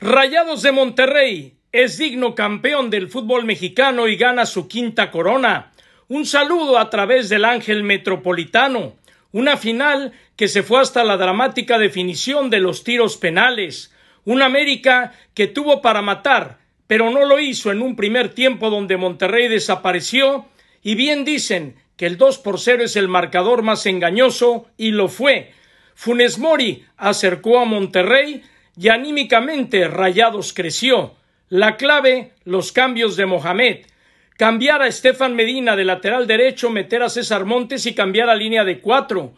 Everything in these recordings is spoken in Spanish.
Rayados de Monterrey es digno campeón del fútbol mexicano y gana su quinta corona. Un saludo a través del Ángel Metropolitano. Una final que se fue hasta la dramática definición de los tiros penales. Un América que tuvo para matar, pero no lo hizo en un primer tiempo donde Monterrey desapareció. Y bien dicen que el 2 por 0 es el marcador más engañoso, y lo fue. Funes Mori acercó a Monterrey y anímicamente Rayados creció. La clave, los cambios de Mohamed. Cambiar a Estefan Medina de lateral derecho, meter a César Montes y cambiar a línea de cuatro.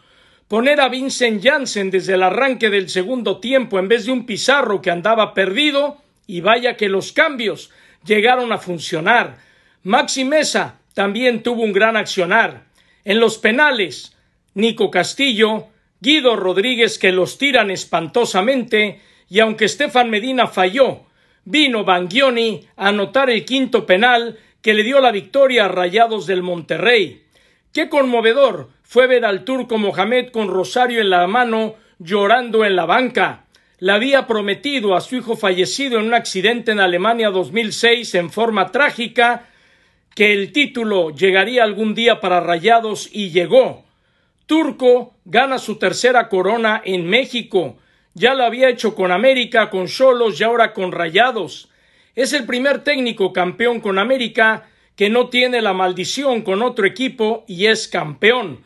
Poner a Vincent Janssen desde el arranque del segundo tiempo en vez de un Pizarro que andaba perdido. Y vaya que los cambios llegaron a funcionar. Maxi Mesa también tuvo un gran accionar. En los penales, Nico Castillo, Guido Rodríguez que los tiran espantosamente y aunque Estefan Medina falló, vino Bangioni a anotar el quinto penal que le dio la victoria a Rayados del Monterrey. Qué conmovedor fue ver al turco Mohamed con Rosario en la mano llorando en la banca. Le había prometido a su hijo fallecido en un accidente en Alemania 2006 en forma trágica que el título llegaría algún día para Rayados y llegó. Turco gana su tercera corona en México ya lo había hecho con América, con Solos y ahora con Rayados. Es el primer técnico campeón con América que no tiene la maldición con otro equipo y es campeón.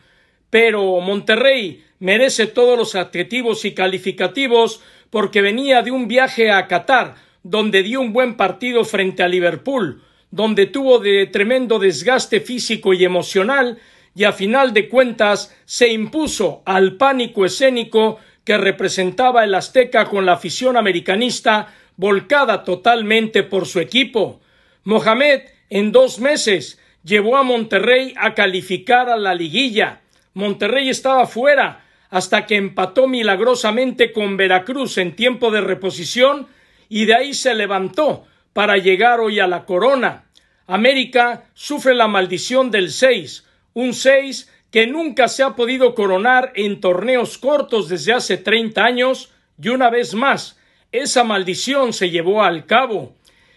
Pero Monterrey merece todos los adjetivos y calificativos porque venía de un viaje a Qatar, donde dio un buen partido frente a Liverpool, donde tuvo de tremendo desgaste físico y emocional, y a final de cuentas se impuso al pánico escénico que representaba el Azteca con la afición americanista volcada totalmente por su equipo. Mohamed en dos meses llevó a Monterrey a calificar a la liguilla. Monterrey estaba fuera hasta que empató milagrosamente con Veracruz en tiempo de reposición y de ahí se levantó para llegar hoy a la corona. América sufre la maldición del 6, un 6 que nunca se ha podido coronar en torneos cortos desde hace 30 años y una vez más esa maldición se llevó al cabo.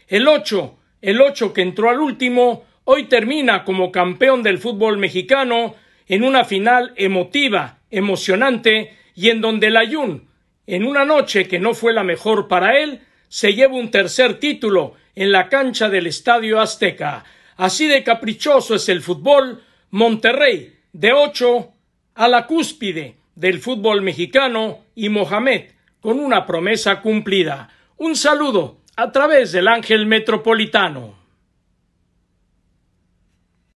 El 8, el 8 que entró al último, hoy termina como campeón del fútbol mexicano en una final emotiva, emocionante y en donde el Ayun, en una noche que no fue la mejor para él, se lleva un tercer título en la cancha del Estadio Azteca. Así de caprichoso es el fútbol, Monterrey de ocho a la cúspide del fútbol mexicano y Mohamed con una promesa cumplida. Un saludo a través del Ángel Metropolitano.